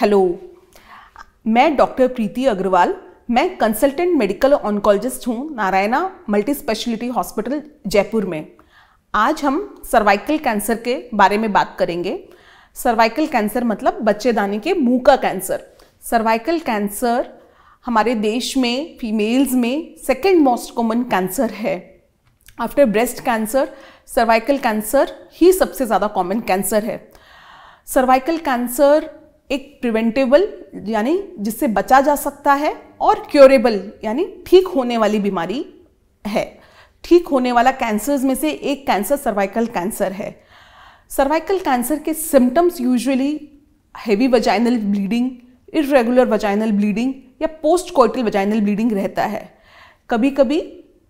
hello मैं doctor प्रीति अग्रवाल मैं consultant medical oncologist हूँ Narayana multi specialty hospital Jaipur में आज हम सर्वाइकल कैंसर के बारे में बात करेंगे सर्वाइकल कैंसर मतलब बच्चेदानी के मुंह का कैंसर सर्वाइकल कैंसर हमारे देश में फीमेल्स में सेकेंड मोस्ट कॉमन कैंसर है after breast cancer cervical cancer ही सबसे ज़्यादा कॉमन कैंसर है सर्वाइकल कैंसर एक प्रिवेंटेबल यानी जिससे बचा जा सकता है और क्योरेबल यानी ठीक होने वाली बीमारी है ठीक होने वाला कैंसर्स में से एक कैंसर सर्वाइकल कैंसर है सर्वाइकल कैंसर के symptoms usually heavy vaginal bleeding irregular vaginal bleeding या पोस्ट कोइटल वजाइनल ब्लीडिंग रहता है कभी कभी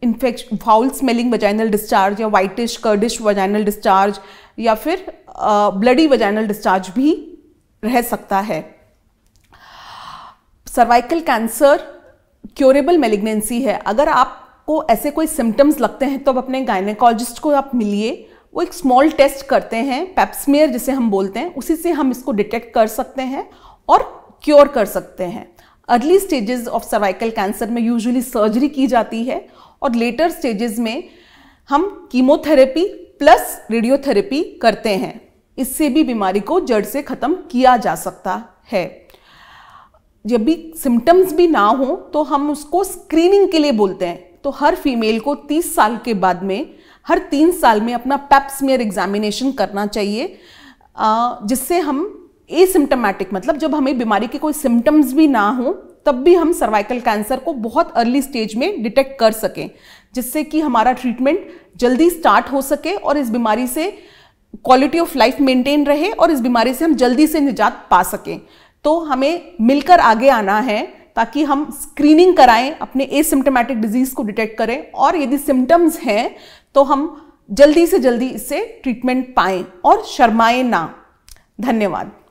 infection foul smelling vaginal discharge या वाइटिश कर्डिश वजाइनल डिस्चार्ज या फिर ब्लडी वजाइनल डिस्चार्ज भी रह सकता है सर्वाइकल कैंसर क्योरेबल मेलिग्नेंसी है अगर आपको ऐसे कोई सिम्टम्स लगते हैं तो आप अपने गायनेकोलॉजिस्ट को आप मिलिए वो एक स्मॉल टेस्ट करते हैं पैप्समेयर जिसे हम बोलते हैं उसी से हम इसको डिटेक्ट कर सकते हैं और क्योर कर सकते हैं early stages of cervical cancer में यूजुअली सर्जरी की जाती है और लेटर स्टेजेस में हम कीमोथेरेपी प्लस रेडियोथेरेपी करते हैं इससे भी बीमारी को जड़ से ख़त्म किया जा सकता है जब भी सिम्टम्स भी ना हो तो हम उसको स्क्रीनिंग के लिए बोलते हैं तो हर फीमेल को 30 साल के बाद में हर तीन साल में अपना पैप्समेयर एग्जामिनेशन करना चाहिए जिससे हम एसिम्टमेटिक मतलब जब हमें बीमारी के कोई सिम्टम्स भी ना हो तब भी हम सर्वाइकल कैंसर को बहुत अर्ली स्टेज में डिटेक्ट कर सकें जिससे कि हमारा ट्रीटमेंट जल्दी स्टार्ट हो सके और इस बीमारी से क्वालिटी ऑफ लाइफ मेंटेन रहे और इस बीमारी से हम जल्दी से निजात पा सकें तो हमें मिलकर आगे आना है ताकि हम स्क्रीनिंग कराएं अपने सिम्टोमेटिक डिजीज़ को डिटेक्ट करें और यदि सिम्टम्स हैं तो हम जल्दी से जल्दी इससे ट्रीटमेंट पाएं और शर्माएं ना धन्यवाद